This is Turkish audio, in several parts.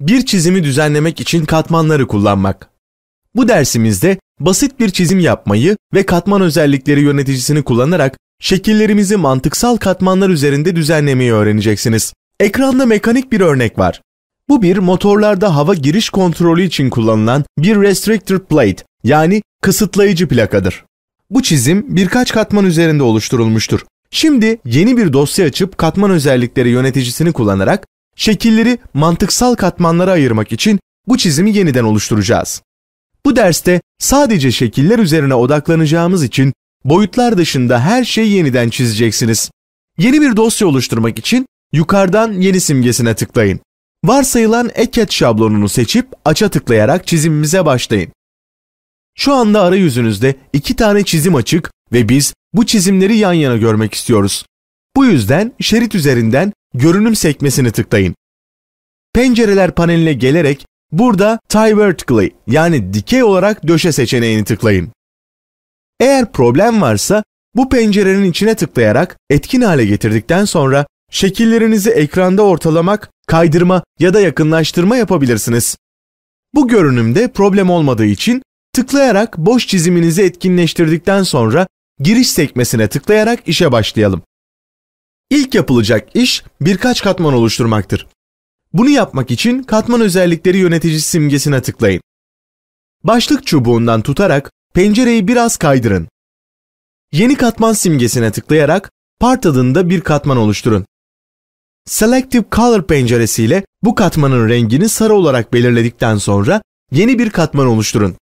Bir çizimi düzenlemek için katmanları kullanmak. Bu dersimizde basit bir çizim yapmayı ve katman özellikleri yöneticisini kullanarak şekillerimizi mantıksal katmanlar üzerinde düzenlemeyi öğreneceksiniz. Ekranda mekanik bir örnek var. Bu bir motorlarda hava giriş kontrolü için kullanılan bir restrictor plate yani kısıtlayıcı plakadır. Bu çizim birkaç katman üzerinde oluşturulmuştur. Şimdi yeni bir dosya açıp katman özellikleri yöneticisini kullanarak şekilleri mantıksal katmanlara ayırmak için bu çizimi yeniden oluşturacağız. Bu derste sadece şekiller üzerine odaklanacağımız için boyutlar dışında her şeyi yeniden çizeceksiniz. Yeni bir dosya oluşturmak için yukarıdan yeni simgesine tıklayın. Varsayılan eket şablonunu seçip aça tıklayarak çizimimize başlayın. Şu anda arayüzünüzde iki tane çizim açık ve biz bu çizimleri yan yana görmek istiyoruz. Bu yüzden şerit üzerinden görünüm sekmesini tıklayın. Pencereler paneline gelerek burada tie vertically yani dikey olarak döşe seçeneğini tıklayın. Eğer problem varsa bu pencerenin içine tıklayarak etkin hale getirdikten sonra şekillerinizi ekranda ortalamak, kaydırma ya da yakınlaştırma yapabilirsiniz. Bu görünümde problem olmadığı için tıklayarak boş çiziminizi etkinleştirdikten sonra giriş sekmesine tıklayarak işe başlayalım. İlk yapılacak iş birkaç katman oluşturmaktır. Bunu yapmak için katman özellikleri yönetici simgesine tıklayın. Başlık çubuğundan tutarak pencereyi biraz kaydırın. Yeni katman simgesine tıklayarak part adında bir katman oluşturun. Selective Color penceresiyle bu katmanın rengini sarı olarak belirledikten sonra yeni bir katman oluşturun.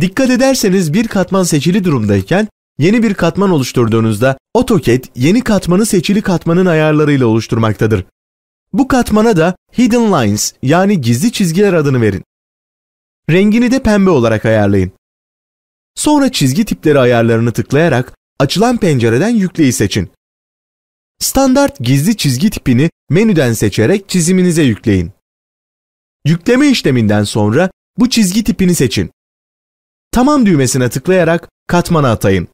Dikkat ederseniz bir katman seçili durumdayken yeni bir katman oluşturduğunuzda AutoCAD yeni katmanı seçili katmanın ayarlarıyla oluşturmaktadır. Bu katmana da Hidden Lines yani gizli çizgiler adını verin. Rengini de pembe olarak ayarlayın. Sonra çizgi tipleri ayarlarını tıklayarak açılan pencereden yükleyi seçin. Standart gizli çizgi tipini menüden seçerek çiziminize yükleyin. Yükleme işleminden sonra bu çizgi tipini seçin. Tamam düğmesine tıklayarak katmana atayın.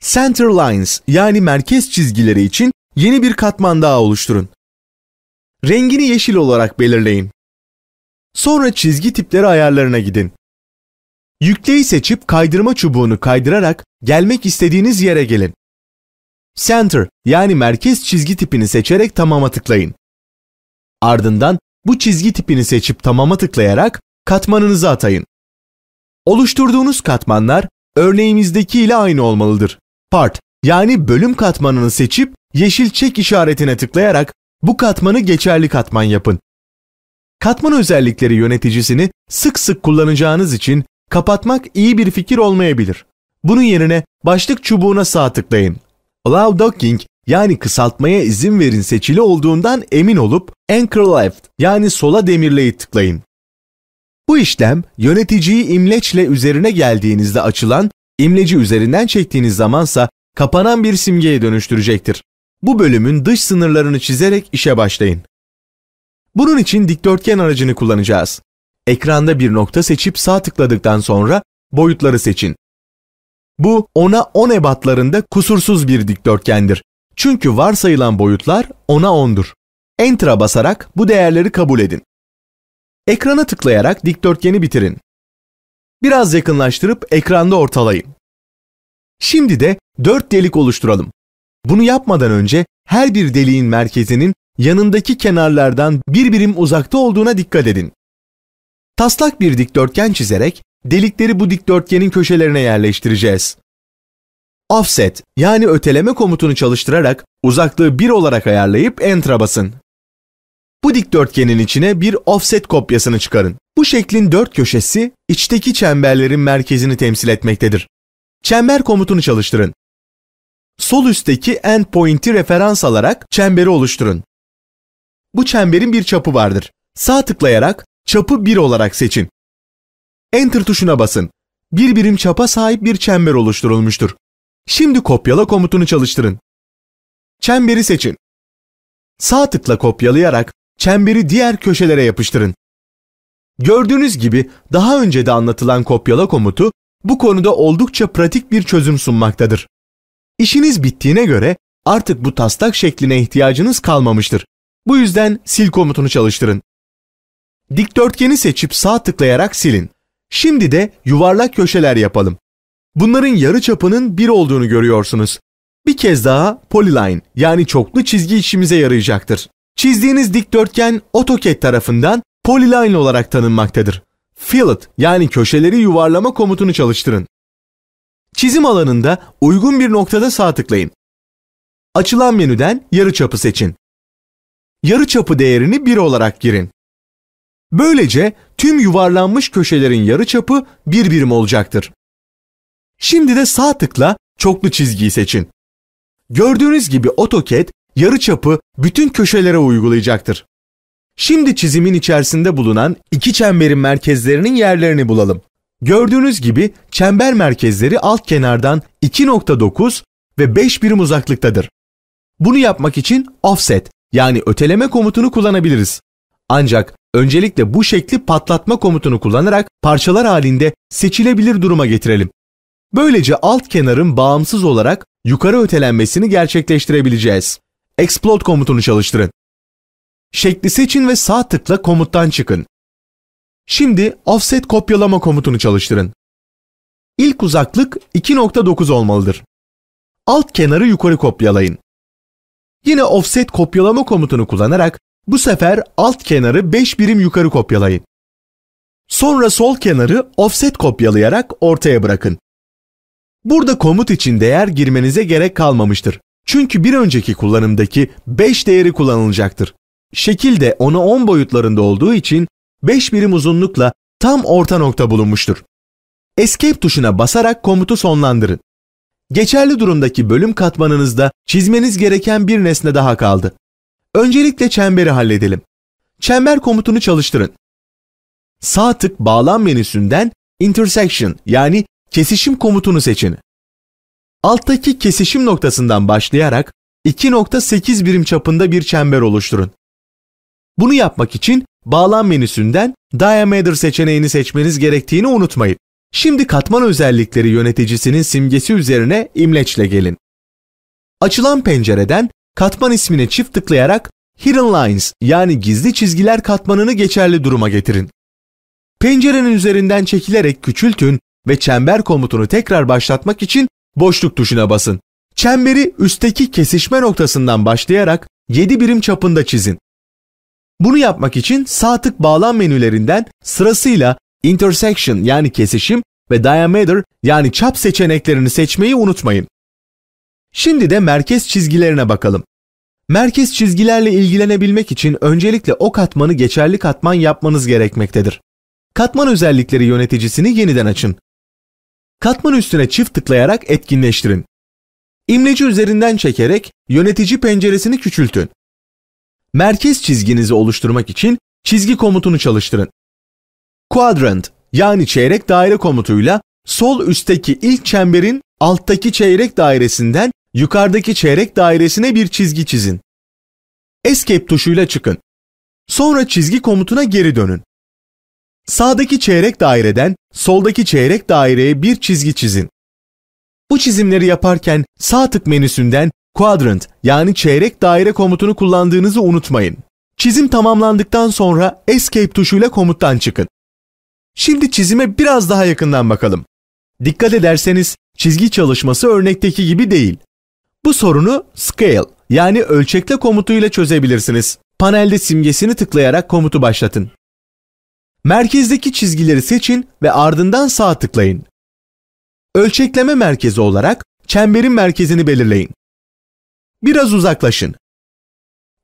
Center Lines yani merkez çizgileri için yeni bir katman daha oluşturun. Rengini yeşil olarak belirleyin. Sonra çizgi tipleri ayarlarına gidin. Yükleyi seçip kaydırma çubuğunu kaydırarak gelmek istediğiniz yere gelin. Center yani merkez çizgi tipini seçerek tamama tıklayın. Ardından bu çizgi tipini seçip tamama tıklayarak katmanınızı atayın. Oluşturduğunuz katmanlar örneğimizdeki ile aynı olmalıdır part yani bölüm katmanını seçip yeşil çek işaretine tıklayarak bu katmanı geçerli katman yapın. Katman özellikleri yöneticisini sık sık kullanacağınız için kapatmak iyi bir fikir olmayabilir. Bunun yerine başlık çubuğuna sağ tıklayın. Allow docking yani kısaltmaya izin verin seçili olduğundan emin olup Anchor Left yani sola demirleyi tıklayın. Bu işlem yöneticiyi imleçle üzerine geldiğinizde açılan imleci üzerinden çektiğiniz zamansa kapanan bir simgeye dönüştürecektir. Bu bölümün dış sınırlarını çizerek işe başlayın. Bunun için dikdörtgen aracını kullanacağız. Ekranda bir nokta seçip sağ tıkladıktan sonra boyutları seçin. Bu ona 10 ebatlarında kusursuz bir dikdörtgendir. Çünkü varsayılan boyutlar ona 10'dur. Enter'a basarak bu değerleri kabul edin. Ekrana tıklayarak dikdörtgeni bitirin biraz yakınlaştırıp ekranda ortalayın. Şimdi de dört delik oluşturalım. Bunu yapmadan önce her bir deliğin merkezinin yanındaki kenarlardan bir birim uzakta olduğuna dikkat edin. Taslak bir dikdörtgen çizerek delikleri bu dikdörtgenin köşelerine yerleştireceğiz. Offset yani öteleme komutunu çalıştırarak uzaklığı 1 olarak ayarlayıp Enter'a basın. Bu dikdörtgenin içine bir offset kopyasını çıkarın. Bu şeklin dört köşesi içteki çemberlerin merkezini temsil etmektedir. Çember komutunu çalıştırın. Sol üstteki endpoint'i referans alarak çemberi oluşturun. Bu çemberin bir çapı vardır. Sağ tıklayarak çapı 1 olarak seçin. Enter tuşuna basın. Bir birim çapa sahip bir çember oluşturulmuştur. Şimdi kopyala komutunu çalıştırın. Çemberi seçin. Sağ tıkla kopyalayarak çemberi diğer köşelere yapıştırın. Gördüğünüz gibi daha önce de anlatılan kopyala komutu bu konuda oldukça pratik bir çözüm sunmaktadır. İşiniz bittiğine göre artık bu taslak şekline ihtiyacınız kalmamıştır. Bu yüzden sil komutunu çalıştırın. Dikdörtgeni seçip sağ tıklayarak silin. Şimdi de yuvarlak köşeler yapalım. Bunların yarı çapının bir olduğunu görüyorsunuz. Bir kez daha polyline yani çoklu çizgi işimize yarayacaktır. Çizdiğiniz dikdörtgen AutoCAD tarafından Polyline olarak tanınmaktadır. Fillet yani köşeleri yuvarlama komutunu çalıştırın. Çizim alanında uygun bir noktada sağ tıklayın. Açılan menüden yarıçapı seçin. Yarıçapı değerini 1 olarak girin. Böylece tüm yuvarlanmış köşelerin yarıçapı 1 birim olacaktır. Şimdi de sağ tıkla çoklu çizgiyi seçin. Gördüğünüz gibi AutoCAD yarı çapı bütün köşelere uygulayacaktır. Şimdi çizimin içerisinde bulunan iki çemberin merkezlerinin yerlerini bulalım. Gördüğünüz gibi çember merkezleri alt kenardan 2.9 ve 5 birim uzaklıktadır. Bunu yapmak için offset yani öteleme komutunu kullanabiliriz. Ancak öncelikle bu şekli patlatma komutunu kullanarak parçalar halinde seçilebilir duruma getirelim. Böylece alt kenarın bağımsız olarak yukarı ötelenmesini gerçekleştirebileceğiz explode komutunu çalıştırın. Şekli seçin ve sağ tıkla komuttan çıkın. Şimdi offset kopyalama komutunu çalıştırın. İlk uzaklık 2.9 olmalıdır. Alt kenarı yukarı kopyalayın. Yine offset kopyalama komutunu kullanarak bu sefer alt kenarı 5 birim yukarı kopyalayın. Sonra sol kenarı offset kopyalayarak ortaya bırakın. Burada komut için değer girmenize gerek kalmamıştır. Çünkü bir önceki kullanımdaki 5 değeri kullanılacaktır. Şekil de ona 10 boyutlarında olduğu için 5 birim uzunlukla tam orta nokta bulunmuştur. Escape tuşuna basarak komutu sonlandırın. Geçerli durumdaki bölüm katmanınızda çizmeniz gereken bir nesne daha kaldı. Öncelikle çemberi halledelim. Çember komutunu çalıştırın. Sağ tık bağlam menüsünden intersection yani kesişim komutunu seçin. Alttaki kesişim noktasından başlayarak 2.8 birim çapında bir çember oluşturun. Bunu yapmak için bağlam menüsünden Diameter seçeneğini seçmeniz gerektiğini unutmayın. Şimdi katman özellikleri yöneticisinin simgesi üzerine imleçle gelin. Açılan pencereden katman ismine çift tıklayarak Hidden Lines yani gizli çizgiler katmanını geçerli duruma getirin. Pencerenin üzerinden çekilerek küçültün ve çember komutunu tekrar başlatmak için boşluk tuşuna basın. Çemberi üstteki kesişme noktasından başlayarak 7 birim çapında çizin. Bunu yapmak için sağ tık bağlam menülerinden sırasıyla intersection yani kesişim ve diameter yani çap seçeneklerini seçmeyi unutmayın. Şimdi de merkez çizgilerine bakalım. Merkez çizgilerle ilgilenebilmek için öncelikle o katmanı geçerli katman yapmanız gerekmektedir. Katman özellikleri yöneticisini yeniden açın. Katman üstüne çift tıklayarak etkinleştirin. İmleci üzerinden çekerek yönetici penceresini küçültün. Merkez çizginizi oluşturmak için çizgi komutunu çalıştırın. Quadrant yani çeyrek daire komutuyla sol üstteki ilk çemberin alttaki çeyrek dairesinden yukarıdaki çeyrek dairesine bir çizgi çizin. Escape tuşuyla çıkın. Sonra çizgi komutuna geri dönün. Sağdaki çeyrek daireden soldaki çeyrek daireye bir çizgi çizin. Bu çizimleri yaparken sağ tık menüsünden Quadrant yani çeyrek daire komutunu kullandığınızı unutmayın. Çizim tamamlandıktan sonra Escape tuşuyla komuttan çıkın. Şimdi çizime biraz daha yakından bakalım. Dikkat ederseniz çizgi çalışması örnekteki gibi değil. Bu sorunu Scale yani ölçekle komutuyla çözebilirsiniz. Panelde simgesini tıklayarak komutu başlatın. Merkezdeki çizgileri seçin ve ardından sağ tıklayın. Ölçekleme merkezi olarak çemberin merkezini belirleyin. Biraz uzaklaşın.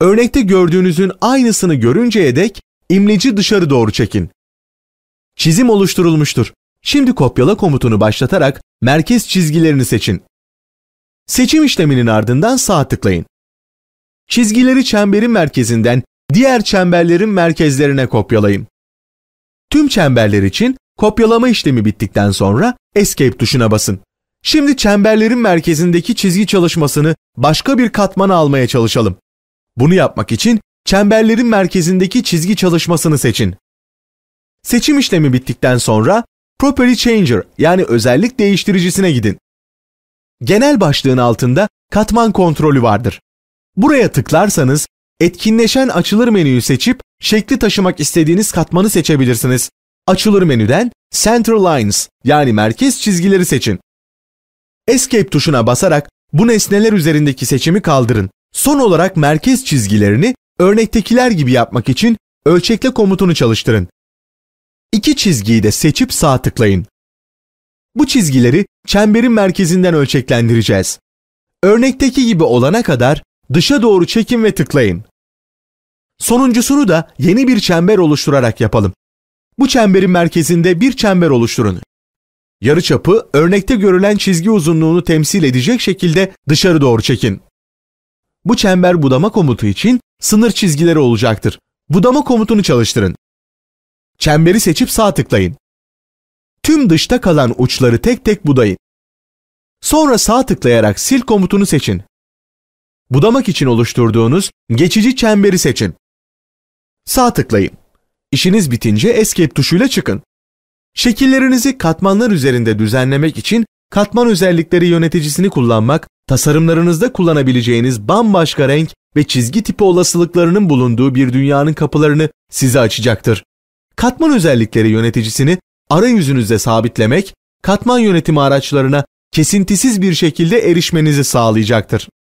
Örnekte gördüğünüzün aynısını görünceye dek imleci dışarı doğru çekin. Çizim oluşturulmuştur. Şimdi kopyala komutunu başlatarak merkez çizgilerini seçin. Seçim işleminin ardından sağ tıklayın. Çizgileri çemberin merkezinden diğer çemberlerin merkezlerine kopyalayın. Tüm çemberler için kopyalama işlemi bittikten sonra Escape tuşuna basın. Şimdi çemberlerin merkezindeki çizgi çalışmasını başka bir katmana almaya çalışalım. Bunu yapmak için çemberlerin merkezindeki çizgi çalışmasını seçin. Seçim işlemi bittikten sonra Property Changer yani özellik değiştiricisine gidin. Genel başlığın altında katman kontrolü vardır. Buraya tıklarsanız etkinleşen açılır menüyü seçip şekli taşımak istediğiniz katmanı seçebilirsiniz. Açılır menüden Center Lines yani merkez çizgileri seçin. Escape tuşuna basarak bu nesneler üzerindeki seçimi kaldırın. Son olarak merkez çizgilerini örnektekiler gibi yapmak için ölçekle komutunu çalıştırın. İki çizgiyi de seçip sağ tıklayın. Bu çizgileri çemberin merkezinden ölçeklendireceğiz. Örnekteki gibi olana kadar dışa doğru çekin ve tıklayın. Sonuncusunu da yeni bir çember oluşturarak yapalım. Bu çemberin merkezinde bir çember oluşturun. Yarıçapı örnekte görülen çizgi uzunluğunu temsil edecek şekilde dışarı doğru çekin. Bu çember budama komutu için sınır çizgileri olacaktır. Budama komutunu çalıştırın. Çemberi seçip sağ tıklayın. Tüm dışta kalan uçları tek tek budayın. Sonra sağ tıklayarak sil komutunu seçin. Budamak için oluşturduğunuz geçici çemberi seçin. Sağ tıklayın. İşiniz bitince Escape tuşuyla çıkın. Şekillerinizi katmanlar üzerinde düzenlemek için katman özellikleri yöneticisini kullanmak, tasarımlarınızda kullanabileceğiniz bambaşka renk ve çizgi tipi olasılıklarının bulunduğu bir dünyanın kapılarını size açacaktır. Katman özellikleri yöneticisini arayüzünüzde sabitlemek, katman yönetimi araçlarına kesintisiz bir şekilde erişmenizi sağlayacaktır.